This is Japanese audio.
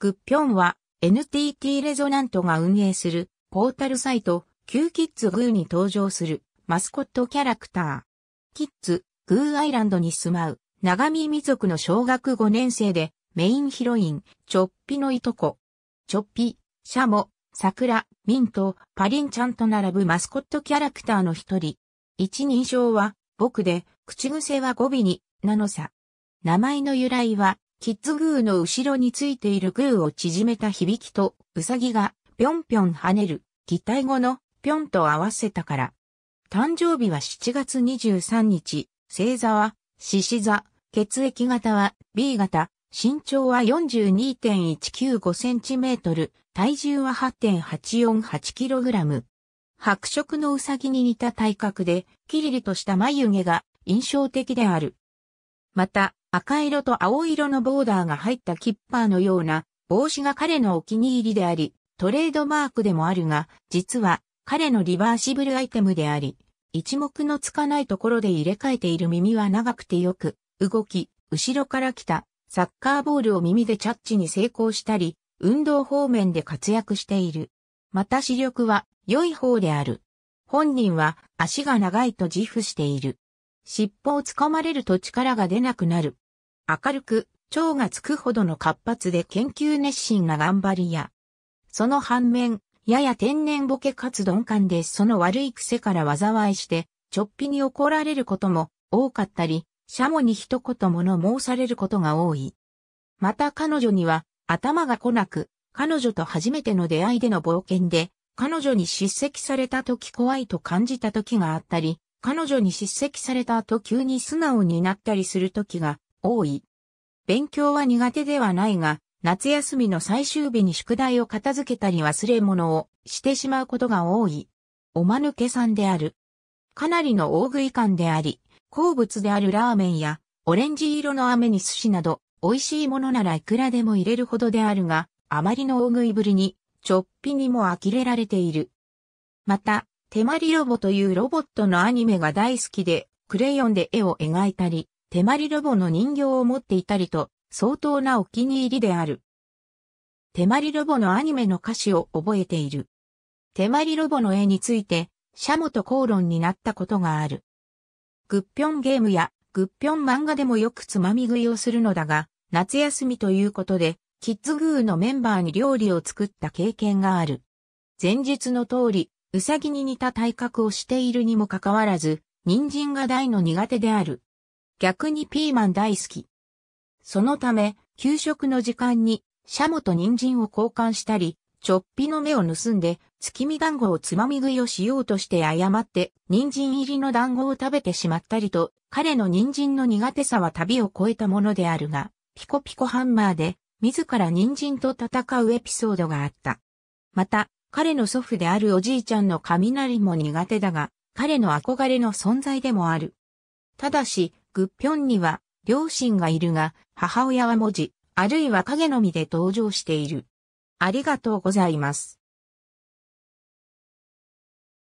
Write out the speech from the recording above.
グッピョンは NTT レゾナントが運営するポータルサイト Q キッズグーに登場するマスコットキャラクター。キッズグーアイランドに住まう長見民族の小学5年生でメインヒロインチョッピのいとこ。チョッピ、シャモ、桜、ミント、パリンちゃんと並ぶマスコットキャラクターの一人。一人称は僕で口癖は語尾になのさ。名前の由来はキッズグーの後ろについているグーを縮めた響きと、ウサギがぴょんぴょん跳ねる、擬態語のぴょんと合わせたから。誕生日は7月23日、星座は、獅子座、血液型は B 型、身長は 42.195cm、体重は 8.848kg。白色のウサギに似た体格で、キリリとした眉毛が印象的である。また、赤色と青色のボーダーが入ったキッパーのような帽子が彼のお気に入りであり、トレードマークでもあるが、実は彼のリバーシブルアイテムであり、一目のつかないところで入れ替えている耳は長くてよく、動き、後ろから来たサッカーボールを耳でチャッチに成功したり、運動方面で活躍している。また視力は良い方である。本人は足が長いと自負している。尻尾をつかまれると力が出なくなる。明るく、蝶がつくほどの活発で研究熱心な頑張りや、その反面、やや天然ボケかつ鈍感でその悪い癖から災いして、ちょっぴに怒られることも多かったり、シャモに一言物申されることが多い。また彼女には頭が来なく、彼女と初めての出会いでの冒険で、彼女に叱責された時怖いと感じた時があったり、彼女に叱責された後急に素直になったりする時が多い。勉強は苦手ではないが、夏休みの最終日に宿題を片付けたり忘れ物をしてしまうことが多い。おまぬけさんである。かなりの大食い感であり、好物であるラーメンや、オレンジ色の飴に寿司など、美味しいものならいくらでも入れるほどであるが、あまりの大食いぶりに、ちょっぴにも呆れられている。また、手まりロボというロボットのアニメが大好きで、クレヨンで絵を描いたり、手まりロボの人形を持っていたりと、相当なお気に入りである。手まりロボのアニメの歌詞を覚えている。手まりロボの絵について、シャモと口論になったことがある。グッピョンゲームやグッピョン漫画でもよくつまみ食いをするのだが、夏休みということで、キッズグーのメンバーに料理を作った経験がある。前日の通り、ウサギに似た体格をしているにもかかわらず、人参が大の苦手である。逆にピーマン大好き。そのため、給食の時間に、シャモと人参を交換したり、ちょっぴの目を盗んで、月見団子をつまみ食いをしようとして誤って、人参入りの団子を食べてしまったりと、彼の人参の苦手さは旅を超えたものであるが、ピコピコハンマーで、自ら人参と戦うエピソードがあった。また、彼の祖父であるおじいちゃんの雷も苦手だが、彼の憧れの存在でもある。ただし、グッピョンには、両親がいるが、母親は文字、あるいは影のみで登場している。ありがとうございます。